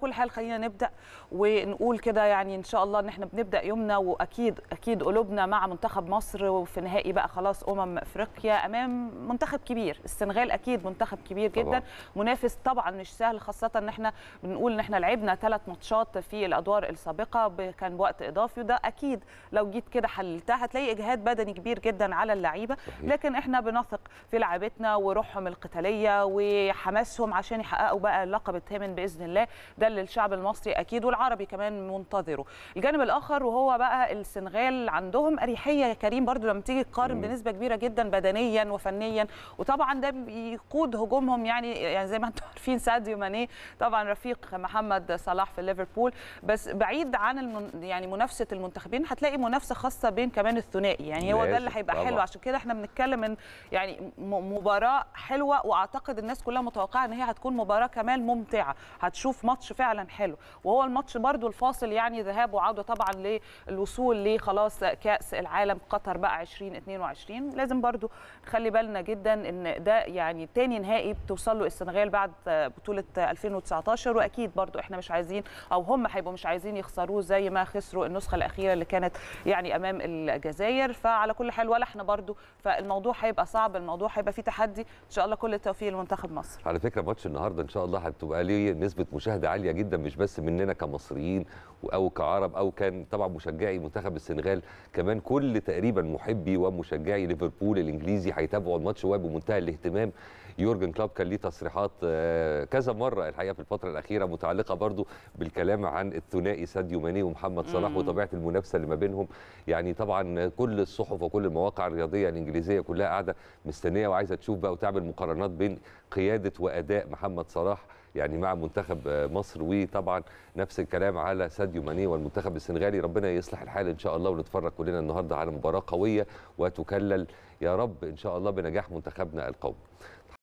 كل حال خلينا نبدا ونقول كده يعني ان شاء الله ان احنا بنبدا يومنا واكيد اكيد قلوبنا مع منتخب مصر وفي نهائي بقى خلاص امم افريقيا امام منتخب كبير السنغال اكيد منتخب كبير جدا طبعا. منافس طبعا مش سهل خاصه ان احنا بنقول ان احنا لعبنا ثلاث ماتشات في الادوار السابقه كان بوقت اضافي وده اكيد لو جيت كده حللتها هتلاقي اجهاد بدني كبير جدا على اللعيبه لكن احنا بنثق في لعيبتنا وروحهم القتاليه وحماسهم عشان يحققوا بقى اللقب الثامن باذن الله ده اللي الشعب المصري اكيد والعربي كمان منتظره الجانب الاخر وهو بقى السنغال عندهم اريحيه يا كريم برضو لما تيجي تقارن بنسبه كبيره جدا بدنيا وفنيا وطبعا ده بيقود هجومهم يعني يعني زي ما انتم عارفين ساديو ماني طبعا رفيق محمد صلاح في ليفربول بس بعيد عن المن يعني منافسه المنتخبين هتلاقي منافسه خاصه بين كمان الثنائي يعني هو ده اللي هيبقى حلو عشان كده احنا بنتكلم ان يعني مباراه حلوه واعتقد الناس كلها متوقعه ان هي هتكون مباراه كمان ممتعه هتشوف ماتش فعلا حلو وهو الماتش برضو الفاصل يعني ذهاب وعوده طبعا للوصول لخلاص كاس العالم قطر بقى 2022 لازم برضو نخلي بالنا جدا ان ده يعني تاني نهائي بتوصل له السنغال بعد بطوله 2019 واكيد برضو احنا مش عايزين او هم هيبقوا مش عايزين يخسروه زي ما خسروا النسخه الاخيره اللي كانت يعني امام الجزائر فعلى كل حال ولا احنا برضو فالموضوع هيبقى صعب الموضوع هيبقى فيه تحدي ان شاء الله كل التوفيق لمنتخب مصر على فكره ماتش النهارده ان شاء الله هتبقى ليه نسبه مشاهده عاليه عاليه جدا مش بس مننا كمصريين او كعرب او كان طبعا مشجعي منتخب السنغال كمان كل تقريبا محبي ومشجعي ليفربول الانجليزي هيتابعوا الماتش وبمنتهى الاهتمام يورجن كلوب كان ليه تصريحات آه، كذا مره الحقيقه في الفتره الاخيره متعلقه برضو بالكلام عن الثنائي ساديو ماني ومحمد صلاح وطبيعه المنافسه اللي ما بينهم يعني طبعا كل الصحف وكل المواقع الرياضيه الانجليزيه كلها قاعده مستنيه وعايزه تشوف بقى وتعمل مقارنات بين قياده واداء محمد صلاح يعني مع منتخب مصر وطبعا نفس الكلام على ساديو ماني والمنتخب السنغالي ربنا يصلح الحال ان شاء الله ونتفرج كلنا النهارده على مباراه قويه وتكلل يا رب ان شاء الله بنجاح منتخبنا القومي